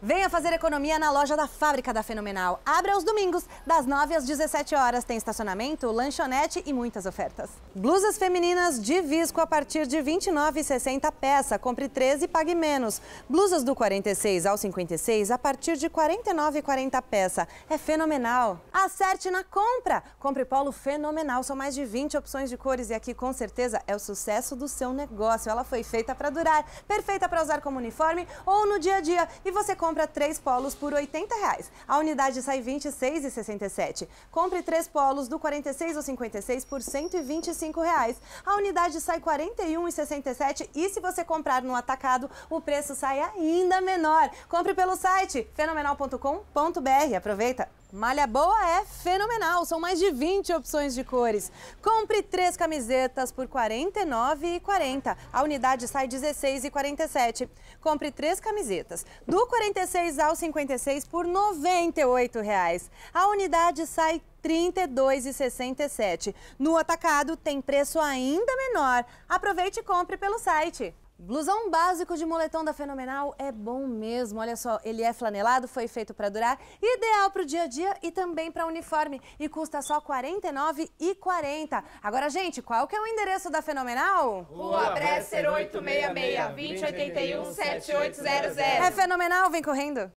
Venha fazer economia na loja da Fábrica da Fenomenal. Abre aos domingos, das 9 às 17 horas. Tem estacionamento, lanchonete e muitas ofertas. Blusas femininas de visco a partir de R$ 29,60 peça. Compre 13 e pague menos. Blusas do 46 ao 56 a partir de R$ 49,40 peça. É fenomenal. Acerte na compra. Compre polo fenomenal. São mais de 20 opções de cores e aqui com certeza é o sucesso do seu negócio. Ela foi feita para durar, perfeita para usar como uniforme ou no dia a dia. E você compra compra três polos por R$ 80,00. Reais. A unidade sai R$ 26,67. Compre três polos do 46 ou 56 por R$ 125,00. Reais. A unidade sai R$ 41,67 e se você comprar no atacado, o preço sai ainda menor. Compre pelo site fenomenal.com.br. Aproveita! Malha Boa é fenomenal, são mais de 20 opções de cores. Compre três camisetas por R$ 49,40. A unidade sai R$ 16,47. Compre três camisetas do 46 ao 56 por R$ 98,00. A unidade sai R$ 32,67. No atacado tem preço ainda menor. Aproveite e compre pelo site. Blusão básico de moletom da Fenomenal é bom mesmo. Olha só, ele é flanelado, foi feito para durar, ideal para o dia a dia e também para uniforme. E custa só R$ 49,40. Agora, gente, qual que é o endereço da Fenomenal? Rua Bresser 866, 2081 7800. É Fenomenal, vem correndo.